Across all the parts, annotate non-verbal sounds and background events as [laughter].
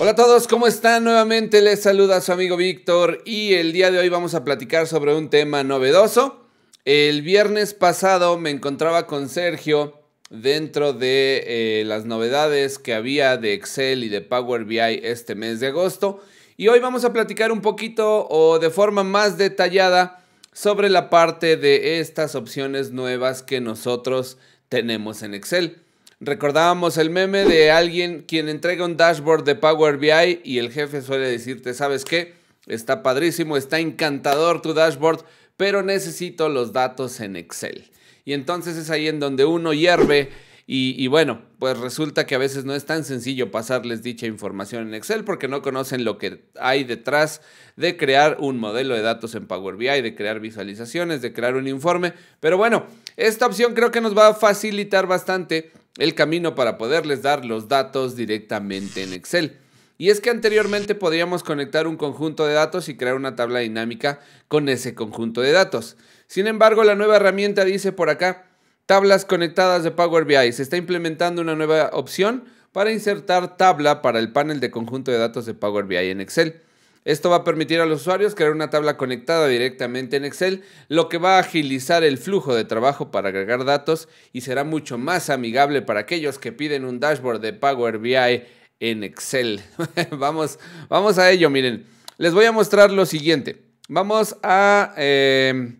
Hola a todos, ¿cómo están? Nuevamente les saluda su amigo Víctor y el día de hoy vamos a platicar sobre un tema novedoso. El viernes pasado me encontraba con Sergio dentro de eh, las novedades que había de Excel y de Power BI este mes de agosto y hoy vamos a platicar un poquito o de forma más detallada sobre la parte de estas opciones nuevas que nosotros tenemos en Excel. Recordábamos el meme de alguien quien entrega un dashboard de Power BI y el jefe suele decirte, ¿sabes qué? Está padrísimo, está encantador tu dashboard, pero necesito los datos en Excel. Y entonces es ahí en donde uno hierve y, bueno, pues resulta que a veces no es tan sencillo pasarles dicha información en Excel porque no conocen lo que hay detrás de crear un modelo de datos en Power BI, de crear visualizaciones, de crear un informe. Pero bueno, esta opción creo que nos va a facilitar bastante el camino para poderles dar los datos directamente en Excel. Y es que anteriormente podíamos conectar un conjunto de datos y crear una tabla dinámica con ese conjunto de datos. Sin embargo, la nueva herramienta dice por acá, tablas conectadas de Power BI. Se está implementando una nueva opción para insertar tabla para el panel de conjunto de datos de Power BI en Excel. Esto va a permitir a los usuarios crear una tabla conectada directamente en Excel, lo que va a agilizar el flujo de trabajo para agregar datos y será mucho más amigable para aquellos que piden un dashboard de Power BI en Excel. [laughs] vamos, vamos a ello, miren. Les voy a mostrar lo siguiente. Vamos a... Eh,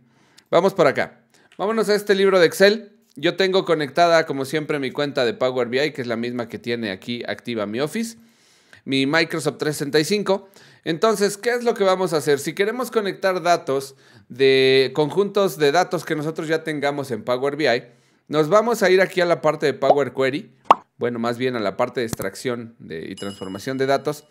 vamos por acá. Vámonos a este libro de Excel. Yo tengo conectada, como siempre, mi cuenta de Power BI, que es la misma que tiene aquí activa mi Office, mi Microsoft 365. Entonces, ¿qué es lo que vamos a hacer? Si queremos conectar datos de conjuntos de datos que nosotros ya tengamos en Power BI, nos vamos a ir aquí a la parte de Power Query, bueno, más bien a la parte de extracción y transformación de datos.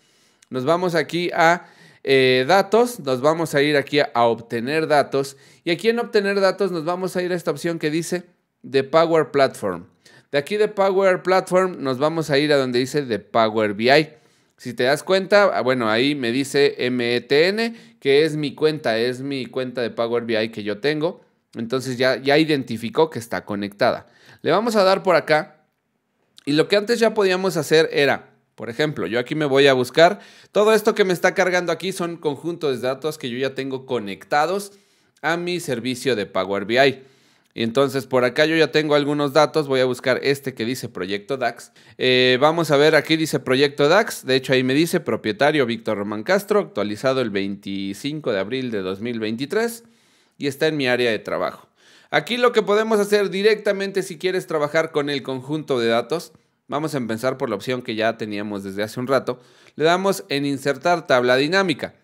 Nos vamos aquí a eh, datos, nos vamos a ir aquí a, a, obtener datos y aquí en obtener datos nos vamos a ir a esta opción que dice de Power Platform. De aquí de Power Platform nos vamos a ir a donde dice de Power BI. Si te das cuenta, ah, bueno, ahí me dice METN, que es mi cuenta, es mi cuenta de Power BI que yo tengo. Entonces ya, ya identificó que está conectada. Le vamos a dar por acá. Y lo que antes ya podíamos hacer era, por ejemplo, yo aquí me voy a buscar. Todo esto que me está cargando aquí son conjuntos de datos que yo ya tengo conectados a mi servicio de Power BI. Entonces, por acá yo ya tengo algunos datos. Voy a buscar este que dice Proyecto DAX. Eh, vamos a ver, aquí dice Proyecto DAX. De hecho, ahí me dice propietario Víctor Román Castro, actualizado el 25 de abril de 2023 y está en mi área de trabajo. Aquí lo que podemos hacer directamente si quieres trabajar con el conjunto de datos, vamos a empezar por la opción que ya teníamos desde hace un rato, le damos en insertar tabla dinámica.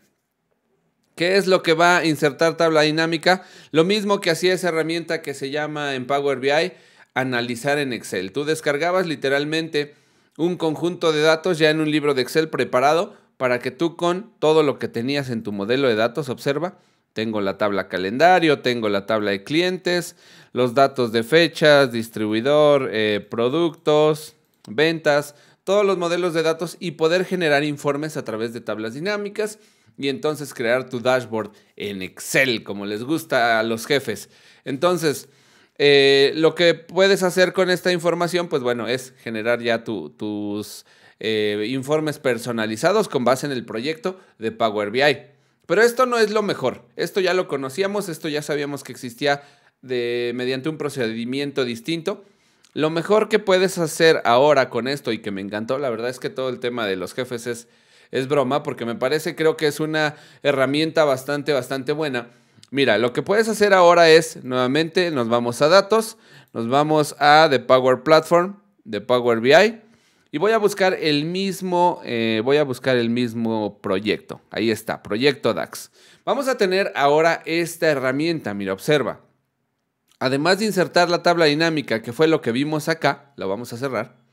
¿Qué es lo que va a insertar tabla dinámica? Lo mismo que hacía esa herramienta que se llama en Power BI, analizar en Excel. Tú descargabas literalmente un conjunto de datos ya en un libro de Excel preparado para que tú con todo lo que tenías en tu modelo de datos, observa, tengo la tabla calendario, tengo la tabla de clientes, los datos de fechas, distribuidor, eh, productos, ventas, todos los modelos de datos y poder generar informes a través de tablas dinámicas y entonces crear tu dashboard en Excel, como les gusta a los jefes. Entonces, eh, lo que puedes hacer con esta información, pues bueno, es generar ya tus eh, informes personalizados con base en el proyecto de Power BI. Pero esto no es lo mejor. Esto ya lo conocíamos, esto ya sabíamos que existía de, mediante un procedimiento distinto. Lo mejor que puedes hacer ahora con esto y que me encantó, la verdad es que todo el tema de los jefes es es broma, porque me parece, creo que es una herramienta bastante, bastante buena. Mira, lo que puedes hacer ahora es, nuevamente, nos vamos a datos, nos vamos a The Power Platform, The Power BI, y voy a buscar el mismo, eh, voy a buscar el mismo proyecto. Ahí está, proyecto DAX. Vamos a tener ahora esta herramienta, mira, observa. Además de insertar la tabla dinámica, que fue lo que vimos acá, la vamos a cerrar.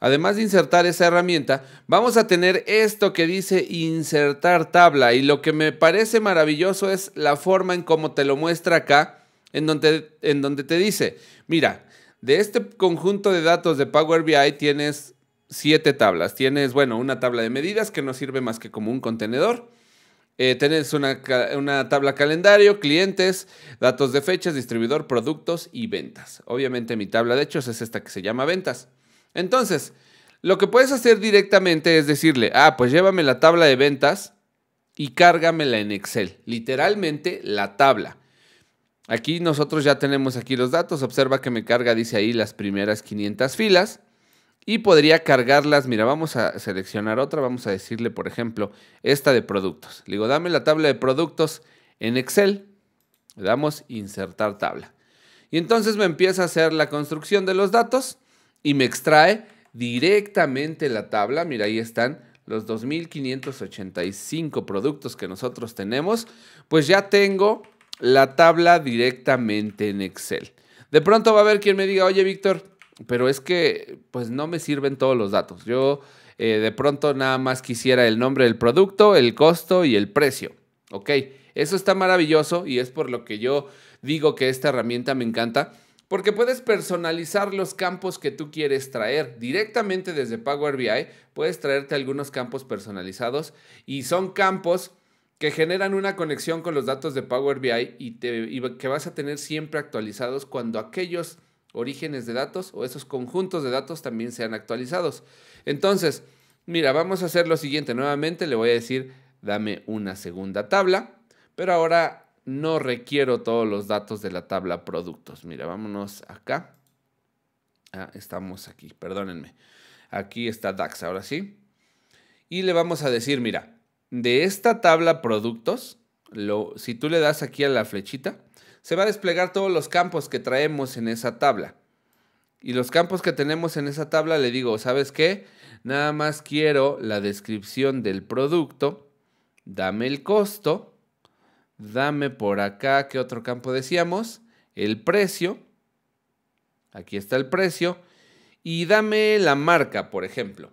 Además de insertar esa herramienta, vamos a tener esto que dice insertar tabla y lo que me parece maravilloso es la forma en cómo te lo muestra acá, en donde, en donde te dice, mira, de este conjunto de datos de Power BI tienes siete tablas. Tienes, bueno, una tabla de medidas que no sirve más que como un contenedor. Eh, tienes una, tabla calendario, clientes, datos de fechas, distribuidor, productos y ventas. Obviamente mi tabla de hechos es esta que se llama ventas. Entonces, lo que puedes hacer directamente es decirle, ah, pues llévame la tabla de ventas y cárgamela en Excel. Literalmente la tabla. Aquí nosotros ya tenemos aquí los datos. Observa que me carga, dice ahí, las primeras 500 filas. Y podría cargarlas, mira, vamos a seleccionar otra, vamos a decirle, por ejemplo, esta de productos. Le digo, dame la tabla de productos en Excel. Le damos insertar tabla. Y entonces me empieza a hacer la construcción de los datos y me extrae directamente la tabla. Mira, ahí están los 2.585 productos que nosotros tenemos. Pues ya tengo la tabla directamente en Excel. De pronto va a haber quien me diga, oye Víctor, pero es que pues no me sirven todos los datos. Yo eh, de pronto nada más quisiera el nombre del producto, el costo y el precio. Ok, eso está maravilloso y es por lo que yo digo que esta herramienta me encanta porque puedes personalizar los campos que tú quieres traer directamente desde Power BI. Puedes traerte algunos campos personalizados y son campos que generan una conexión con los datos de Power BI y, que vas a tener siempre actualizados cuando aquellos orígenes de datos o esos conjuntos de datos también sean actualizados. Entonces, mira, vamos a hacer lo siguiente. Nuevamente le voy a decir, dame una segunda tabla, pero ahora no requiero todos los datos de la tabla productos. Mira, vámonos acá. Ah, estamos aquí, perdónenme. Aquí está DAX, ahora sí. Y le vamos a decir, mira, de esta tabla productos, lo, si tú le das aquí a la flechita, se va a desplegar todos los campos que traemos en esa tabla. Y los campos que tenemos en esa tabla, le digo, ¿sabes qué? Nada más quiero la descripción del producto, dame el costo, Dame por acá, ¿qué otro campo decíamos? El precio. Aquí está el precio. Y dame la marca, por ejemplo.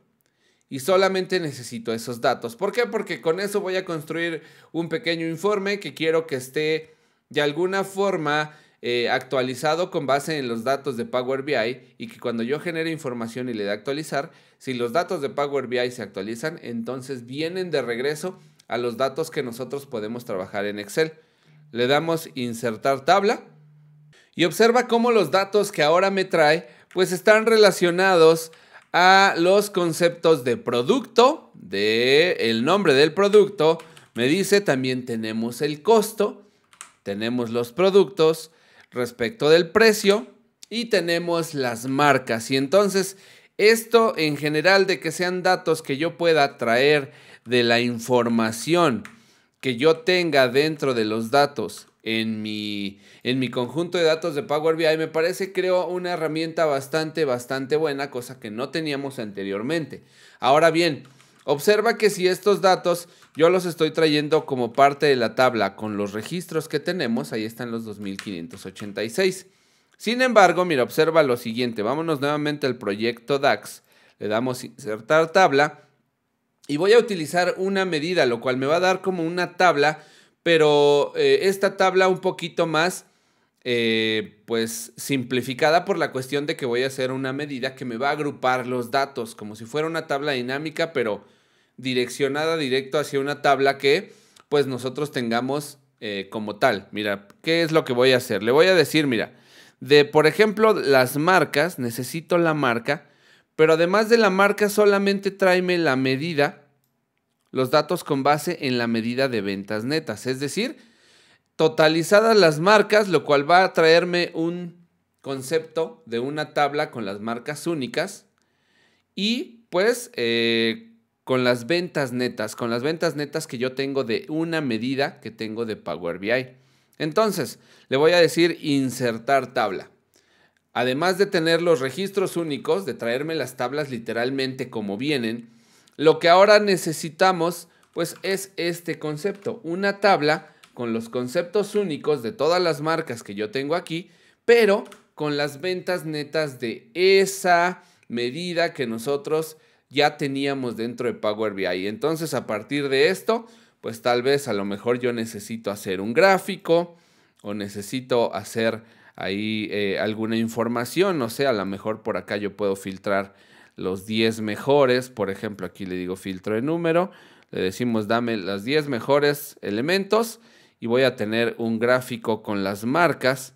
Y solamente necesito esos datos. ¿Por qué? Porque con eso voy a construir un pequeño informe que quiero que esté de alguna forma eh, actualizado con base en los datos de Power BI y que cuando yo genere información y le dé actualizar, si los datos de Power BI se actualizan, entonces vienen de regreso a los datos que nosotros podemos trabajar en Excel. Le damos insertar tabla y observa cómo los datos que ahora me trae pues están relacionados a los conceptos de producto, de el nombre del producto, me dice también tenemos el costo, tenemos los productos respecto del precio y tenemos las marcas. Y entonces esto en general de que sean datos que yo pueda traer de la información que yo tenga dentro de los datos en mi, conjunto de datos de Power BI me parece, creo, una herramienta bastante, bastante buena, cosa que no teníamos anteriormente. Ahora bien, observa que si estos datos yo los estoy trayendo como parte de la tabla con los registros que tenemos, ahí están los 2586. Sin embargo, mira, observa lo siguiente. Vámonos nuevamente al proyecto DAX. Le damos insertar tabla y voy a utilizar una medida, lo cual me va a dar como una tabla, pero eh, esta tabla un poquito más, eh, pues simplificada por la cuestión de que voy a hacer una medida que me va a agrupar los datos, como si fuera una tabla dinámica, pero direccionada directo hacia una tabla que pues nosotros tengamos eh, como tal. Mira, ¿qué es lo que voy a hacer? Le voy a decir, mira, de, por ejemplo, las marcas, necesito la marca, pero además de la marca solamente tráeme la medida, los datos con base en la medida de ventas netas, es decir, totalizadas las marcas, lo cual va a traerme un concepto de una tabla con las marcas únicas y pues eh, con las ventas netas, con las ventas netas que yo tengo de una medida que tengo de Power BI. Entonces, le voy a decir insertar tabla. Además de tener los registros únicos, de traerme las tablas literalmente como vienen, lo que ahora necesitamos pues es este concepto, una tabla con los conceptos únicos de todas las marcas que yo tengo aquí, pero con las ventas netas de esa medida que nosotros ya teníamos dentro de Power BI. Entonces, a partir de esto, pues tal vez a lo mejor yo necesito hacer un gráfico o necesito hacer ahí eh, alguna información, o sea, a lo mejor por acá yo puedo filtrar los 10 mejores, por ejemplo, aquí le digo filtro de número, le decimos dame los 10 mejores elementos y voy a tener un gráfico con las marcas,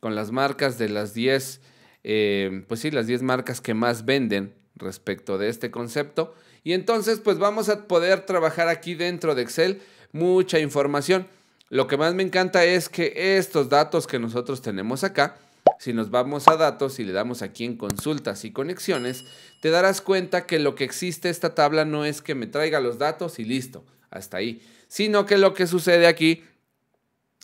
con las marcas de las 10, eh, pues sí, las 10 marcas que más venden respecto de este concepto. Y entonces pues vamos a poder trabajar aquí dentro de Excel mucha información. Lo que más me encanta es que estos datos que nosotros tenemos acá, si nos vamos a datos y le damos aquí en consultas y conexiones, te darás cuenta que lo que existe esta tabla no es que me traiga los datos y listo, hasta ahí, sino que lo que sucede aquí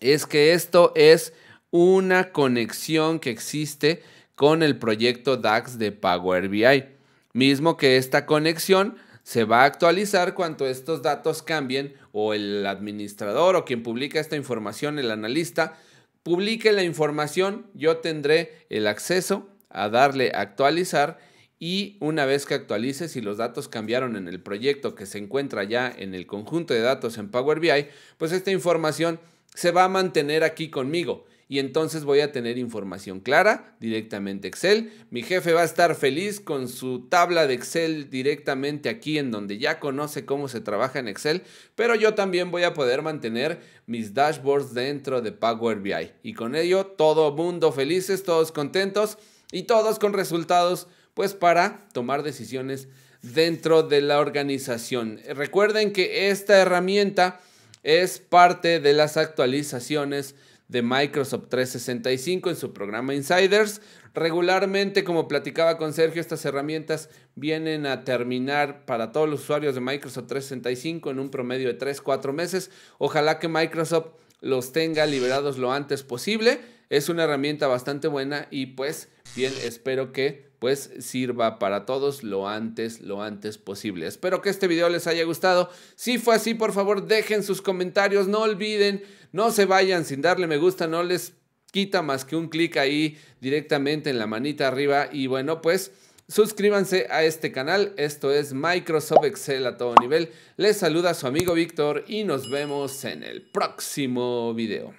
es que esto es una conexión que existe con el proyecto DAX de Power BI mismo que esta conexión se va a actualizar cuando estos datos cambien o el administrador o quien publica esta información, el analista, publique la información, yo tendré el acceso a darle actualizar y una vez que actualice, si los datos cambiaron en el proyecto que se encuentra ya en el conjunto de datos en Power BI, pues esta información se va a mantener aquí conmigo y entonces voy a tener información clara directamente Excel. Mi jefe va a estar feliz con su tabla de Excel directamente aquí en donde ya conoce cómo se trabaja en Excel, pero yo también voy a poder mantener mis dashboards dentro de Power BI y con ello todo mundo felices, todos contentos y todos con resultados pues para tomar decisiones dentro de la organización. Recuerden que esta herramienta es parte de las actualizaciones de Microsoft 365 en su programa Insiders. Regularmente, como platicaba con Sergio, estas herramientas vienen a terminar para todos los usuarios de Microsoft 365 en un promedio de 3-4 meses. Ojalá que Microsoft los tenga liberados lo antes posible es una herramienta bastante buena y pues bien, espero que pues sirva para todos lo antes, lo antes posible. Espero que este video les haya gustado. Si fue así, por favor, dejen sus comentarios, no olviden, no se vayan sin darle me gusta, no les quita más que un clic ahí directamente en la manita arriba y bueno, pues... Suscríbanse a este canal, esto es Microsoft Excel a todo nivel. Les saluda su amigo Víctor y nos vemos en el próximo video.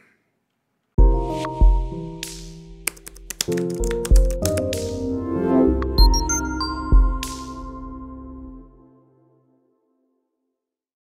Thank you.